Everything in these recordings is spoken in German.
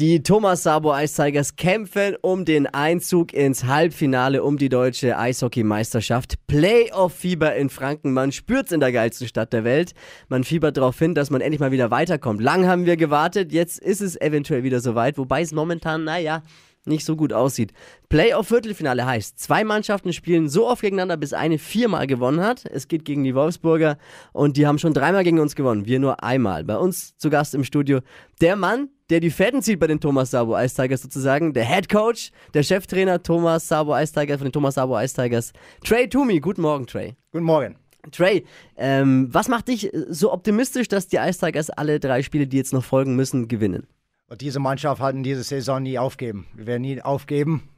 Die Thomas Sabo Ice Tigers kämpfen um den Einzug ins Halbfinale um die deutsche Eishockeymeisterschaft. Playoff-Fieber in Franken. Man spürt es in der geilsten Stadt der Welt. Man fiebert darauf hin, dass man endlich mal wieder weiterkommt. Lang haben wir gewartet. Jetzt ist es eventuell wieder soweit. Wobei es momentan, naja, nicht so gut aussieht. Playoff-Viertelfinale heißt, zwei Mannschaften spielen so oft gegeneinander, bis eine viermal gewonnen hat. Es geht gegen die Wolfsburger und die haben schon dreimal gegen uns gewonnen, wir nur einmal. Bei uns zu Gast im Studio der Mann, der die Fäden zieht bei den Thomas Sabo Ice Tigers sozusagen, der Head Coach, der Cheftrainer Thomas Sabo Ice Tigers von den Thomas Sabo Ice Tigers, Trey Toomey. Guten Morgen, Trey. Guten Morgen. Trey, ähm, was macht dich so optimistisch, dass die Ice Tigers alle drei Spiele, die jetzt noch folgen müssen, gewinnen? wird diese Mannschaft hat in dieser Saison nie aufgeben. Wir werden nie aufgeben.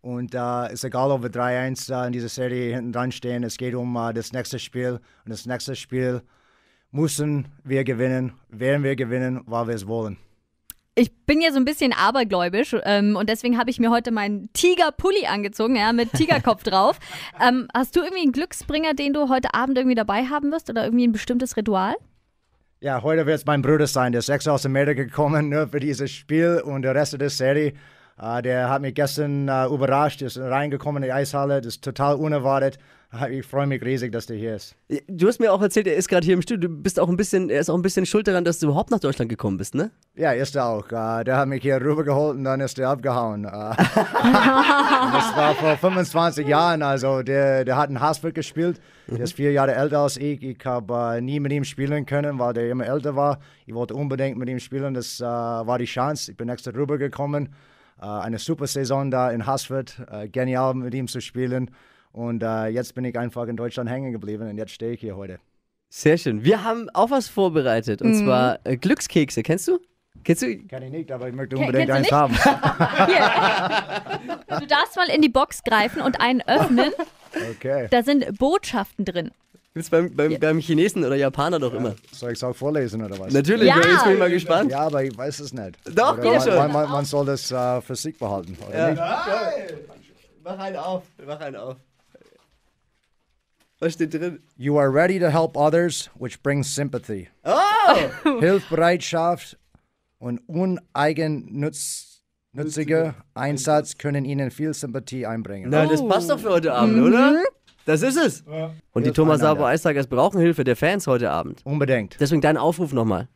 Und äh, ist egal, ob wir 3-1 äh, in dieser Serie hinten dran stehen. Es geht um äh, das nächste Spiel. Und das nächste Spiel müssen wir gewinnen, werden wir gewinnen, weil wir es wollen. Ich bin ja so ein bisschen abergläubisch ähm, und deswegen habe ich mir heute meinen Tiger-Pulli angezogen, ja, mit Tigerkopf drauf. Ähm, hast du irgendwie einen Glücksbringer, den du heute Abend irgendwie dabei haben wirst oder irgendwie ein bestimmtes Ritual? ja, heute wird es mein Bruder sein, der ist extra aus Amerika gekommen ne, für dieses Spiel und der Rest der Serie Uh, der hat mich gestern uh, überrascht, ist reingekommen in die Eishalle, das ist total unerwartet. Äh, ich freue mich riesig, dass der hier ist. Du hast mir auch erzählt, er ist gerade hier im Studio. Du bist auch ein bisschen, er ist auch ein bisschen schuld daran, dass du überhaupt nach Deutschland gekommen bist, ne? Ja, ist er auch. der hat mich hier rübergeholt und dann ist er abgehauen. das war vor 25 Jahren. Also der, der hat in Haasburg gespielt. Der ist mhm. vier Jahre älter als ich. Ich habe nie mit ihm spielen können, weil der immer älter war. Ich wollte unbedingt mit ihm spielen. Das war die Chance. Ich bin extra rübergekommen. Äh, eine super Saison da in Hasford, äh, genial mit ihm zu spielen. Und äh, jetzt bin ich einfach in Deutschland hängen geblieben und jetzt stehe ich hier heute. Sehr schön. Wir haben auch was vorbereitet und mhm. zwar Glückskekse. Kennst du? Kennst du? Kann ich nicht, aber ich möchte unbedingt eins haben. du darfst mal in die Box greifen und einen öffnen. Okay. Da sind Botschaften drin. Gibt es beim, beim, ja. beim Chinesen oder Japaner doch immer. Soll ich es auch vorlesen oder was? Natürlich, ja. jetzt bin ich mal gespannt. Ja, aber ich weiß es nicht. Doch, oder man, schon. Man, man, man, soll das äh, für sich behalten. Oder ja. Nein. Mach einen auf, mach einen auf. Was steht drin? You are ready to help others, which brings sympathy. Oh! Hilfbereitschaft und uneigennütz nütziger Einsatz können Ihnen viel Sympathie einbringen. Nein, das oh. passt doch für heute Abend, mhm. oder? Das ist es. Ja. Und die Thomas Sabo Eistagers brauchen Hilfe der Fans heute Abend. Unbedingt. Deswegen dein Aufruf nochmal.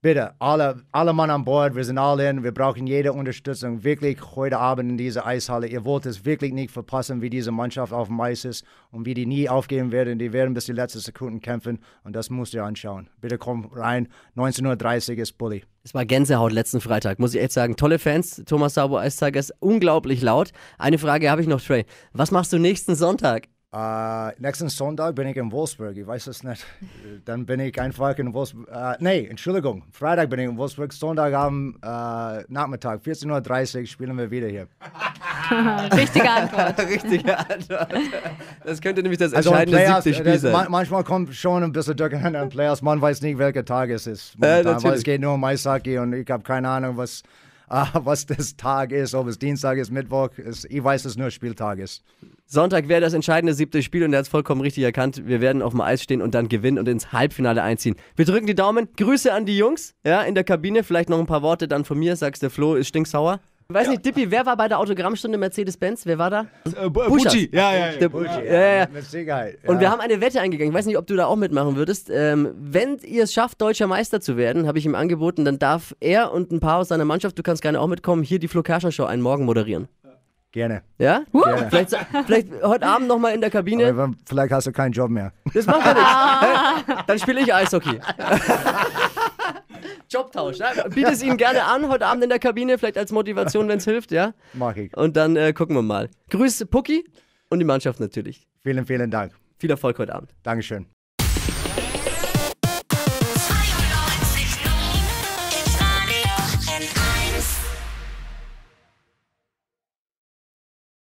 Bitte, alle, alle Mann an Bord, wir sind alle in, wir brauchen jede Unterstützung. Wirklich heute Abend in dieser Eishalle. Ihr wollt es wirklich nicht verpassen, wie diese Mannschaft auf dem Eis ist und wie die nie aufgeben werden. Die werden bis die letzten Sekunden kämpfen und das musst ihr anschauen. Bitte kommt rein, 19.30 Uhr ist Bulli. Es war Gänsehaut letzten Freitag, muss ich echt sagen. Tolle Fans, Thomas Eistag ist unglaublich laut. Eine Frage habe ich noch, Trey. Was machst du nächsten Sonntag? Äh, nächsten Sonntag bin ich in Wolfsburg, ich weiß es nicht. Dann bin ich einfach in Wolfsburg. Äh, nee, Entschuldigung, Freitag bin ich in Wolfsburg, Sonntag am äh, Nachmittag, 14.30 Uhr spielen wir wieder hier. Richtige Antwort. Richtige Antwort. Das könnte nämlich das also, entscheidende also Players, Spiel sein. Man, manchmal kommt schon ein bisschen durcheinander an Players. Man weiß nicht, welcher Tag es ist. Momentan, ja, weil es geht nur um Eishockey und ich habe keine Ahnung, was, uh, was das Tag ist, ob es Dienstag ist, Mittwoch ist. Ich weiß, dass es nur Spieltag ist. Sonntag wäre das entscheidende siebte Spiel und er hat es vollkommen richtig erkannt. Wir werden auf dem Eis stehen und dann gewinnen und ins Halbfinale einziehen. Wir drücken die Daumen. Grüße an die Jungs ja, in der Kabine. Vielleicht noch ein paar Worte dann von mir. Sagst der Flo ist stinksauer. Weiß nicht, Dippi, wer war bei der Autogrammstunde Mercedes-Benz? Wer war da? Äh, äh Bucci. Ja, ja, ja. Bucci. Ja, Und wir haben eine Wette eingegangen. Ich weiß nicht, ob du da auch mitmachen würdest. Ähm, wenn ihr es schafft, deutscher Meister zu werden, habe ich ihm angeboten, dann darf er und ein paar aus seiner Mannschaft, du kannst gerne auch mitkommen, hier die Flo Kerschner Show einen Morgen moderieren. Gerne. Ja? Gerne. Vielleicht, vielleicht heute Abend nochmal in der Kabine. Aber vielleicht hast du keinen Job mehr. Das macht er nicht. Dann spiele ich Eishockey. Jobtausch, ne? Biete es Ihnen gerne an, heute Abend in der Kabine, vielleicht als Motivation, wenn es hilft, ja? Mach ich. Und dann äh, gucken wir mal. Grüße Pucki und die Mannschaft natürlich. Vielen, vielen Dank. Viel Erfolg heute Abend. Dankeschön.